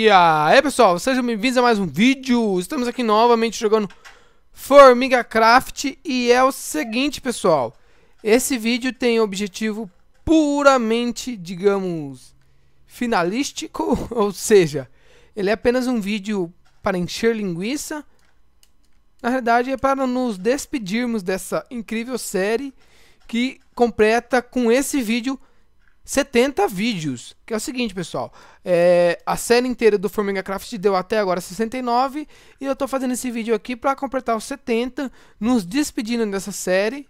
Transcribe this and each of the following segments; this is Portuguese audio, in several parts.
dia! É pessoal, sejam bem-vindos a mais um vídeo! Estamos aqui novamente jogando Formiga Craft e é o seguinte pessoal, esse vídeo tem objetivo puramente, digamos, finalístico, ou seja, ele é apenas um vídeo para encher linguiça, na realidade é para nos despedirmos dessa incrível série que completa com esse vídeo 70 vídeos. Que é o seguinte, pessoal. É, a série inteira do Formiga Craft deu até agora 69. E eu tô fazendo esse vídeo aqui para completar os 70. Nos despedindo dessa série.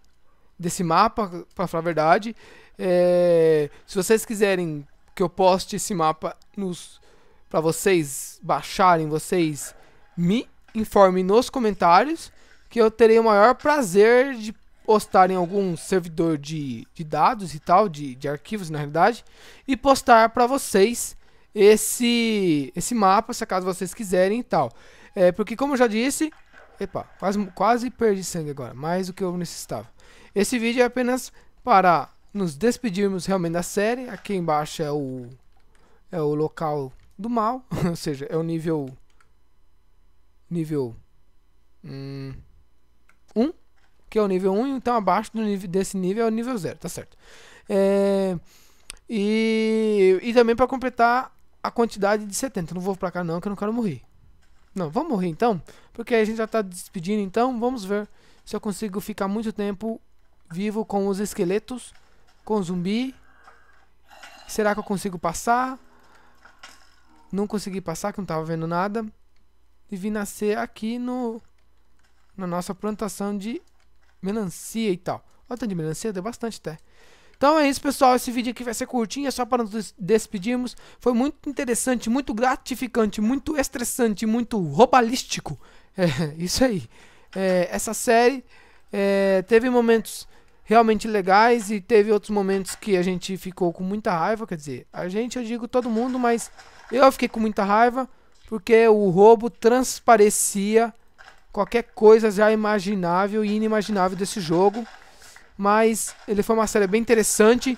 Desse mapa, pra falar a verdade. É, se vocês quiserem que eu poste esse mapa nos para vocês baixarem, vocês me informem nos comentários. Que eu terei o maior prazer de postar em algum servidor de, de dados e tal, de, de arquivos na realidade, e postar para vocês esse, esse mapa, se acaso vocês quiserem e tal. É, porque como eu já disse, epa, quase, quase perdi sangue agora, mais do que eu necessitava. Esse vídeo é apenas para nos despedirmos realmente da série, aqui embaixo é o, é o local do mal, ou seja, é o nível... Nível... Hum, que é o nível 1, então abaixo nível, desse nível é o nível 0, tá certo? É, e, e também para completar a quantidade de 70. Não vou para cá não, que eu não quero morrer. Não, vamos morrer então, porque a gente já está despedindo, então vamos ver se eu consigo ficar muito tempo vivo com os esqueletos, com o zumbi. Será que eu consigo passar? Não consegui passar, que não estava vendo nada. E vim nascer aqui no na nossa plantação de melancia e tal. Olha o tanto de melancia, deu bastante até. Então é isso, pessoal. Esse vídeo aqui vai ser curtinho, é só para nos despedirmos. Foi muito interessante, muito gratificante, muito estressante, muito roubalístico. É, isso aí. É, essa série é, teve momentos realmente legais e teve outros momentos que a gente ficou com muita raiva. Quer dizer, a gente, eu digo todo mundo, mas eu fiquei com muita raiva porque o roubo transparecia qualquer coisa já é imaginável e inimaginável desse jogo. Mas ele foi uma série bem interessante.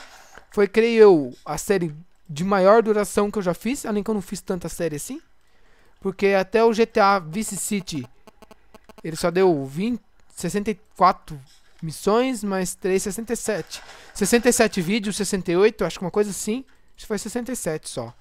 Foi, creio eu, a série de maior duração que eu já fiz. Além que eu não fiz tanta série assim. Porque até o GTA Vice City ele só deu 20, 64 missões, mais 3, 67. 67 vídeos, 68, acho que uma coisa assim. Acho que foi 67 só.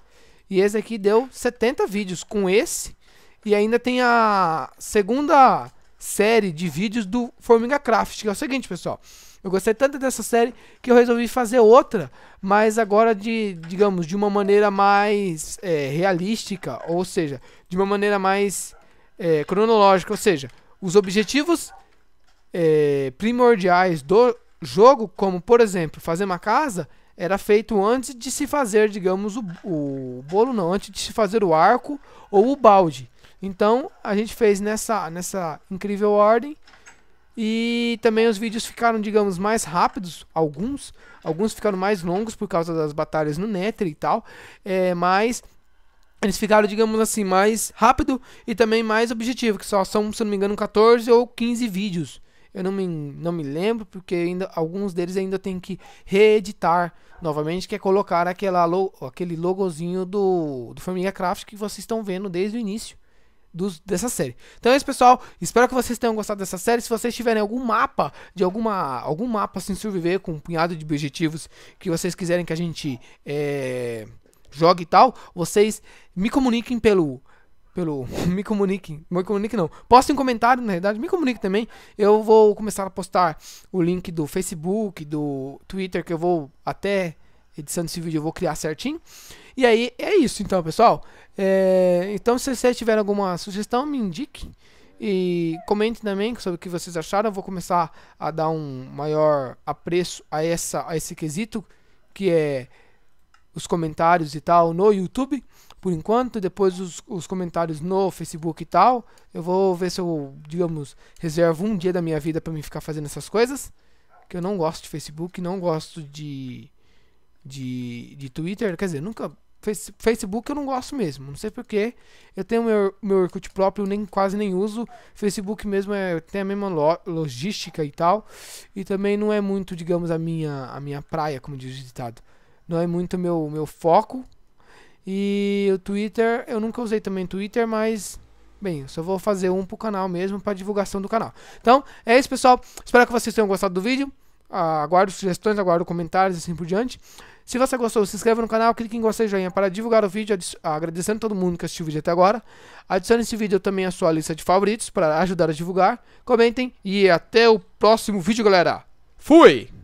E esse aqui deu 70 vídeos. Com esse, e ainda tem a segunda série de vídeos do Formiga Craft, que é o seguinte, pessoal. Eu gostei tanto dessa série que eu resolvi fazer outra, mas agora de, digamos, de uma maneira mais é, realística, ou seja, de uma maneira mais é, cronológica, ou seja, os objetivos é, primordiais do jogo, como por exemplo, fazer uma casa, era feito antes de se fazer, digamos, o, o bolo, não, antes de se fazer o arco ou o balde. Então, a gente fez nessa, nessa incrível ordem. E também os vídeos ficaram, digamos, mais rápidos, alguns. Alguns ficaram mais longos por causa das batalhas no Nether e tal. É, mas eles ficaram, digamos assim, mais rápido e também mais objetivo, que só são, se não me engano, 14 ou 15 vídeos. Eu não me, não me lembro, porque ainda, alguns deles ainda tem que reeditar novamente, que é colocar aquela, aquele logozinho do, do Formiga Craft que vocês estão vendo desde o início dos, dessa série. Então é isso, pessoal. Espero que vocês tenham gostado dessa série. Se vocês tiverem algum mapa de alguma algum mapa assim sobreviver com um punhado de objetivos que vocês quiserem que a gente é, jogue e tal, vocês me comuniquem pelo pelo me comuniquem, me comuniquem não. Postem um comentário, na verdade, me comunique também. Eu vou começar a postar o link do Facebook, do Twitter que eu vou até edição desse vídeo eu vou criar certinho. E aí é isso, então, pessoal. É, então, se vocês tiverem alguma sugestão, me indique. E comente também sobre o que vocês acharam. Eu vou começar a dar um maior apreço a, essa, a esse quesito, que é os comentários e tal no YouTube, por enquanto. Depois os, os comentários no Facebook e tal. Eu vou ver se eu, digamos, reservo um dia da minha vida para me ficar fazendo essas coisas. Que eu não gosto de Facebook, não gosto de, de, de Twitter. Quer dizer, nunca Facebook eu não gosto mesmo, não sei porquê. Eu tenho meu, meu Orkut próprio, nem quase nem uso. Facebook mesmo é, tem a mesma lo, logística e tal. E também não é muito, digamos, a minha, a minha praia, como diz o ditado. Não é muito meu, meu foco. E o Twitter, eu nunca usei também Twitter, mas. Bem, eu só vou fazer um pro canal mesmo, pra divulgação do canal. Então, é isso, pessoal. Espero que vocês tenham gostado do vídeo. Ah, aguardo sugestões, aguardo comentários e assim por diante. Se você gostou, se inscreva no canal, clique em gostei joinha para divulgar o vídeo, ah, agradecendo todo mundo que assistiu o vídeo até agora. Adicione esse vídeo também à sua lista de favoritos para ajudar a divulgar. Comentem e até o próximo vídeo, galera. Fui!